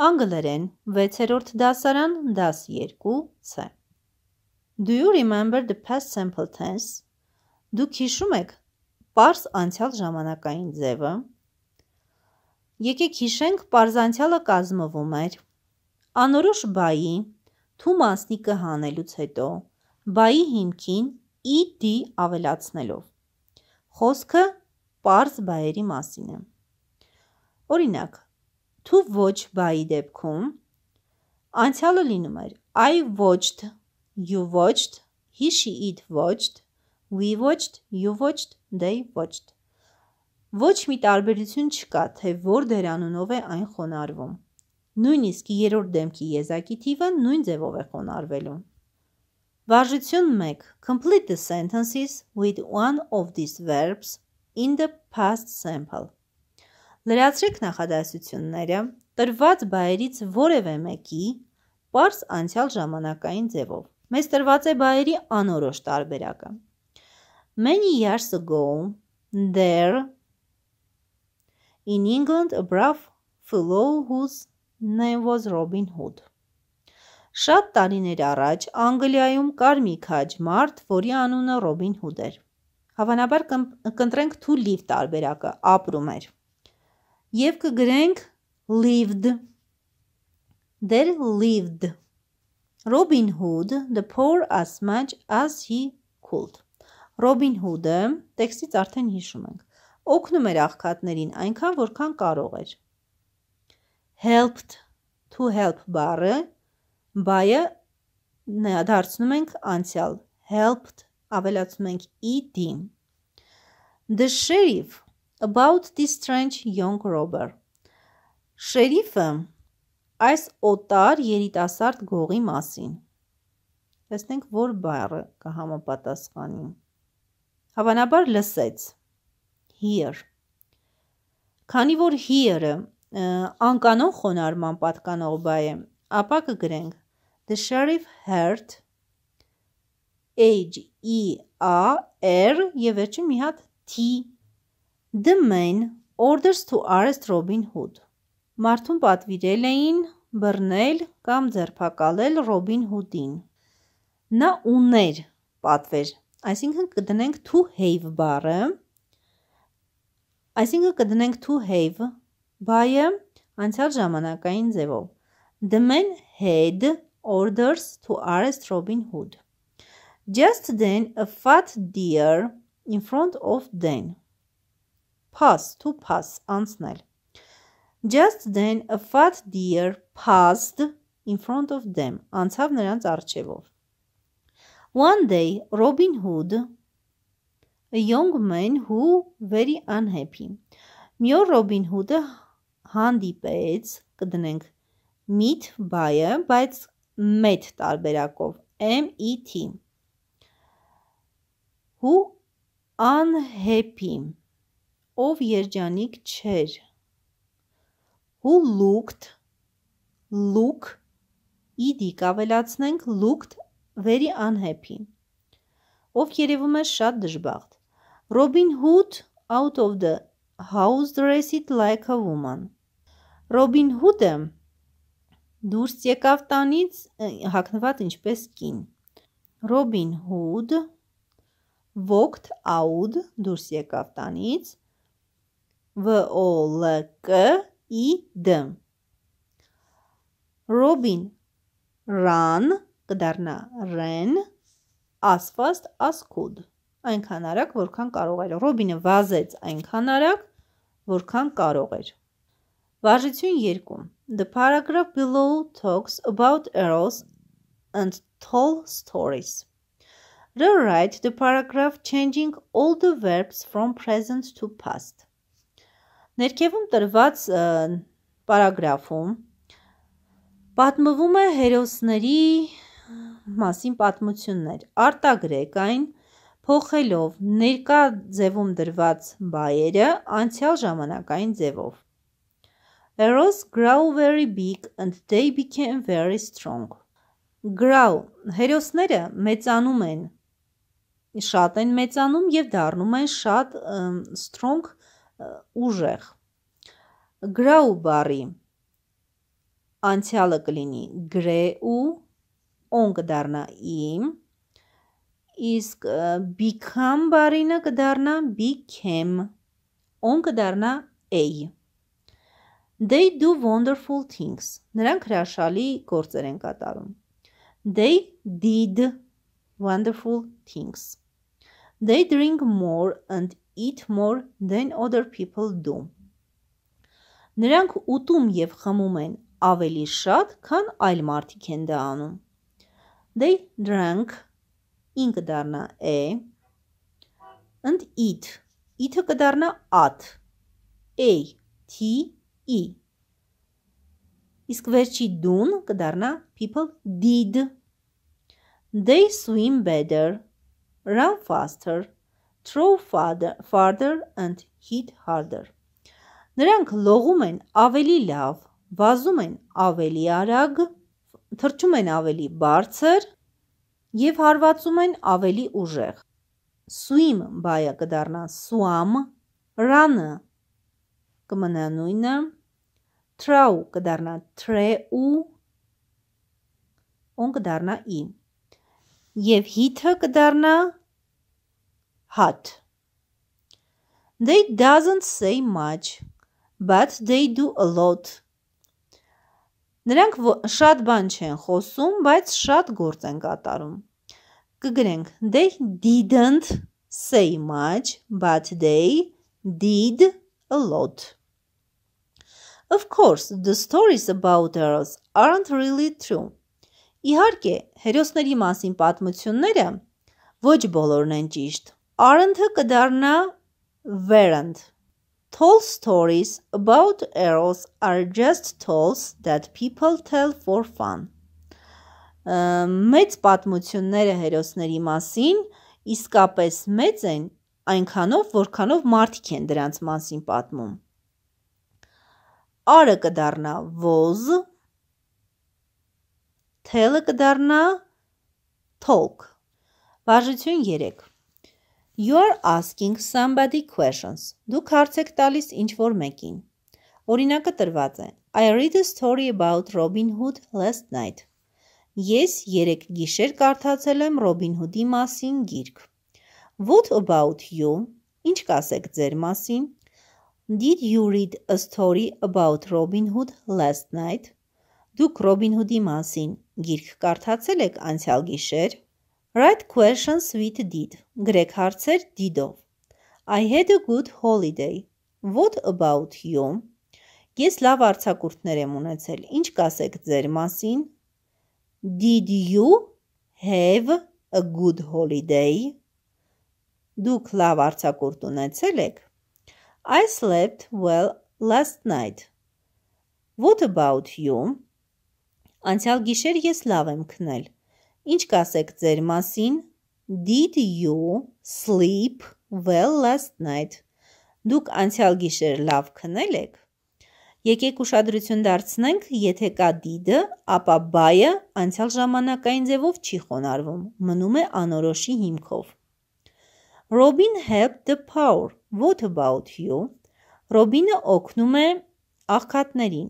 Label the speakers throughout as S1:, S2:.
S1: Անգլերեն 6-րդ դասարան, դաս 2 ց. Do you remember the past simple tense? Դուք հիշում եք պարզ անցյալ ժամանակային ձևը։ Եկեք հիշենք պարզ անցյալը կազմվում էր։ Անորոշ բայի, թու մասնիկը հանելուց հետո, բայի հիմքին ED ավելացնելով։ Խոսքը պարզ բայերի մասին է։ Օրինակ, Թու ոչ բայի դեպքում անցյալը լինում էր I watched, you watched, he she it watched, we watched, you watched, they watched։ Ոչ մի տարբերություն չկա, թե որ դերանունով է այն խոնարվում։ Նույնիսկ երրորդ դեմքի եզակի թիվը նույն ձևով է խոնարվելու։ Վարժություն 1. Complete the sentences with one of these verbs in the past simple. Լրացրեք նախադասությունները տրված բայերից որևէ մեկի պարզ անցյալ ժամանակային ձևով։ Մեզ տրված է բայերի անորոշ տարբերակը։ Many years ago, there in England a brave fellow whose name was Robin Hood. Շատ տարիներ առաջ Անգլիայում կար մի քաջ մարդ, որի անունը Ռոբին Հուդ էր։ Հավանաբար կընտրենք թու լիվ տարբերակը, ապրում էր եւ կգրենք lived they lived Robin Hood the poor as much as he could Robin Hood-ը տեքստից արդեն հիշում ենք օգնում էր աղքատներին այնքան որքան կարող էր helped to help բառը by-ը դարձնում ենք անցյալ helped ավելացնում ենք ed The sheriff About this strange young robber. Շերիֆը այս օտար երիտասարդ գողի մասին։ Տեսնենք, որ բառը կհամապատասխանի։ Հավանաբար լսեց։ Here. Քանի որ here-ը անկանոն խոնարհման պատկանող բայ է, ապա կգրենք The sheriff heard H E A R եւ վերջում մի հատ T The Man Orders to Arrest Robin Hood։ Մարդուն պատվիրել էին բռնել կամ ձերբակալել Ռոբին Հուդին։ Նա ուներ պատվեր, այսինքն կդնենք to have բառը, այսինքն կդնենք to have բայը անցյալ ժամանակային ձևով։ The man had orders to arrest Robin Hood. Just then a fat deer in front of them pass, to pass, անցնել։ Just then a fat deer passed in front of them, անցավ նրանց առջևով։ One day Robin Hood, a young man who very unhappy. Մի օր Robin Hood-ը հանդիպեց, կդնենք meet buyer, բայց met տարբերակով, M E T. Who unhappy ով երջանիկ չէր։ Who looked, look, իդիկ ավելացնենք looked very unhappy, ով երևում է շատ դժբախտ։ Robin Hood out of the house dressed like a woman։ Robin Hood-ը դուրս եկավ տանից հագնված ինչպես կին։ Robin Hood walked out դուրս եկավ տանից V-O-L-K-I-D Ռոբին ռան կդառնա ռեն ասֆաստ ասկուդ այնքան արագ որքան կարող էր ռոբինը վազեց այնքան արագ որքան կարող էր Վարժություն 2 The paragraph below talks about eros and tall stories Rewrite the paragraph changing all the verbs from present to past Ներքևում տրված պարագրաֆում պատմվում է հերոսների մասին պատմություններ։ Արտագրեք այն փոխելով ներկա ձևում դրված բայերը անցյալ ժամանակային ձևով։ Eros grew very big and they became very strong. Grow հերոսները մեծանում են։ Շատ են մեծանում եւ դառնում են շատ strong ուժեղ։ Գրաու բառի անցյալը կլինի գրեու, on կդառնա իմ, իսկ become բարինը կդառնա became, on կդառնա a։ They do wonderful things։ Նրանք հրաշալի գործեր են կատարում։ They did wonderful things։ They drink more and eat more than other people do։ Նրանք ուտում եւ խմում են ավելի շատ, քան այլ մարդիկ են դա անում։ They drank ինքը դառնա է and eat eat-ը կդառնա at a t e իսկ վերջի dun կդառնա people did they swim better run faster Throw farther, farther and hit harder։ Նրանք լողում են ավելի լավ, վազում են ավելի արագ, թռչում են ավելի բարձր եւ հարվածում են ավելի ուժեղ։ Swim բայը կդառնա swam, run-ը կմնա նույնը, throw կդառնա threw, on կդառնա i։ Եվ hit-ը կդառնա hot. They doesn't say much, but they do a lot. Նրանք շատ բան չեն խոսում, բայց շատ գործ են կատարում։ Կգրենք they didn't say much, but they did a lot. Of course, the stories about heroes aren't really true. Իհարկե, հերոսների մասին պատմությունները ոչ բոլորն են ճիշտ։ Արընդը կդառնա վերընդ։ Tall stories about eros are just tales that people tell for fun. Մեծ պատմությունները հերոսների մասին իսկապես մեծ են այնքանով, որքանով մարդիկ են դրանց մասին պատմում։ Արը կդառնա was, թելը կդառնա talk։ Բաժություն 3 You are asking somebody questions. դուք հարց եք տալիս ինչ-որ մեկին։ Օրինակը տրված է. I read a story about Robin Hood last night. Ես երեք գիշեր կարդացել եմ Ռոբին Հուդի մասին գիրք։ What about you? Ինչ կասեք ձեր մասին։ Did you read a story about Robin Hood last night? Դուք Ռոբին Հուդի մասին գիրք կարդացել եք անցյալ գիշեր։ Write questions with did. Գրեք հարցեր did-ով. I had a good holiday. What about you? Ես լավ արձակուրդներ եմ ունեցել։ Ինչ կասեք ձեր մասին։ Did you have a good holiday? Դուք լավ արձակուրդ ունեցել եք։ I slept well last night. What about you? Անցյալ գիշեր ես լավ եմ քնել։ Ինչ կասեք ձեր մասին։ Did you sleep well last night։ Դուք անցյալ գիշեր լավ քնել եք։ Եկեք ուշադրություն դարձնենք, եթե կա դիդը, ապա բայը անցյալ ժամանակային ձևով չի խոնարվում, մնում է անորոշի հիմքով։ Robin helped the poor. What about you? Ռոբինը օգնում է աղքատներին։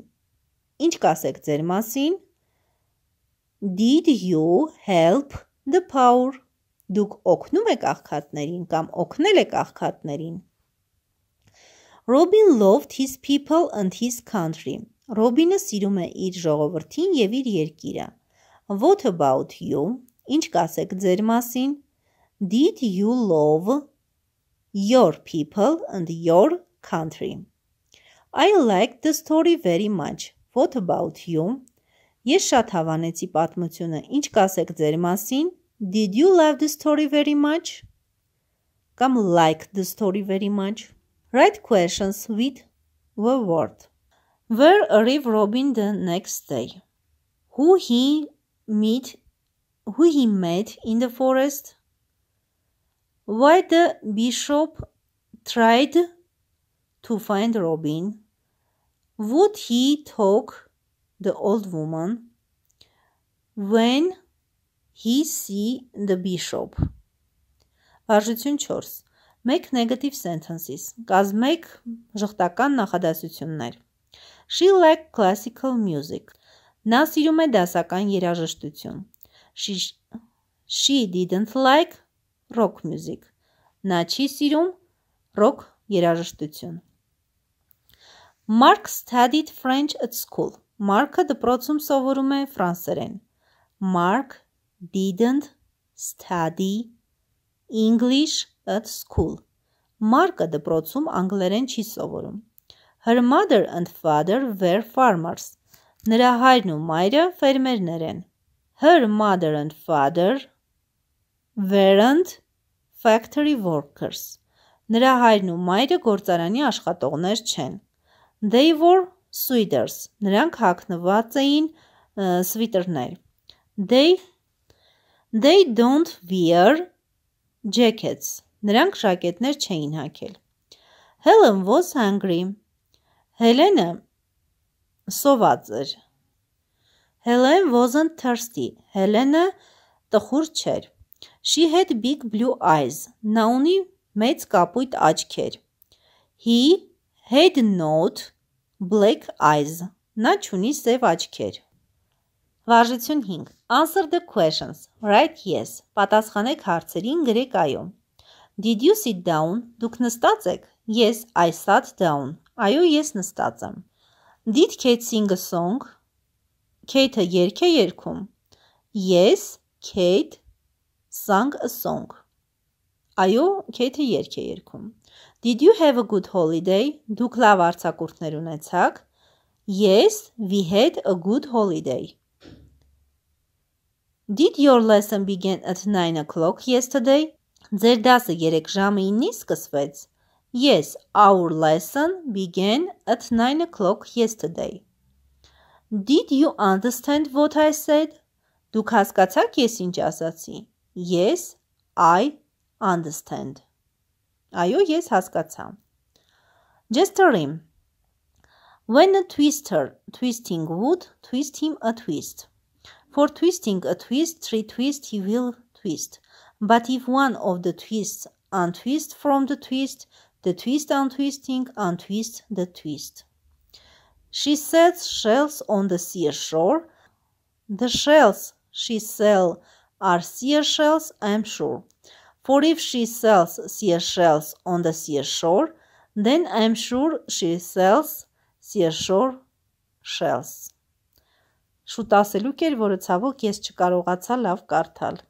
S1: Ինչ կասեք ձեր մասին։ Did you help the poor? Դուք օգնում եք աղքատներին կամ օգնել եք աղքատներին։ Robin loved his people and his country. Ռոբինը սիրում է իր ժողովրդին եւ իր երկիրը։ What about you? Ինչ կասեք ձեր մասին։ Did you love your people and your country? I liked the story very much. What about you? Ես շատ հավանեցի պատմությունը։ Ինչ կասեք ձեր մասին։ Did you love the story very much? Կամ like the story very much։ Write questions with the word. Where arrive Robin the next day? Who he meet who he met in the forest? Why the bishop tried to find Robin? Would he talk the old woman when he see the bishop Վարժություն 4 Make negative sentences Կազմեք ժխտական նախադասություններ She like classical music Նա սիրում է դասական երաժշտություն She she didn't like rock music Նա չի սիրում rock երաժշտություն Mark studied French at school Մարքը դպրոցում սովորում է ֆրանսերեն։ Mark didn't study English at school։ Մարկը դպրոցում անգլերեն չի սովորում։ Her mother and father were farmers։ Նրա հայրն ու մայրը ֆերմերներ են։ Her mother and father weren't factory workers։ Նրա հայրն ու մայրը գործարանի աշխատողներ չեն։ They were sweaters։ Նրանք հագնված էին սվիտերներ։ They they don't wear jackets։ Նրանք ժակետներ չէին հագել։ Helen was hungry։ Հելենը սոված էր։ Helen wasn't thirsty։ Հելենը տխուր չէր։ She had big blue eyes։ Նա ունի մեծ կապույտ աչքեր։ He had not Black eyes։ Նա չունի սև աչքեր։ Վարժություն 5. Answer the questions. Write yes։ Պատասխանեք հարցերին գրեք այո։ Did you sit down? Դուք նստած եք։ Yes, I sat down։ Այո, ես նստած եմ։ Did Kate sing a song? Kate-ը երգ է երգում։ Yes, Kate sang a song։ Այո, Kate-ը երգ է երգում։ Did you have a good holiday? Դուք լավ արձակուրդներ ունեցաք։ Yes, we had a good holiday. Did your lesson begin at 9 o'clock yesterday? Ձեր դասը 3 ժամը 9-ին սկսվեց։ Yes, our lesson began at 9 o'clock yesterday. Did you understand what I said? Դուք հասկացաք ես ինչ ասացի։ Yes, I understand. Այո, ես հասկացա։ rim. When a twister twisting wood, twist him a twist. For twisting a twist, three twists he will twist. But if one of the twists untwist from the twist, the twist untwisting untwist the twist. She sells shells on the seashore. The shells she sells are seashells, I'm sure. For if she sells seashells on the seashore, then I'm sure she sells seashore shells. Շուտ ասելուկ էր, որը ցավոք ես չկարողացա լավ կարդալ։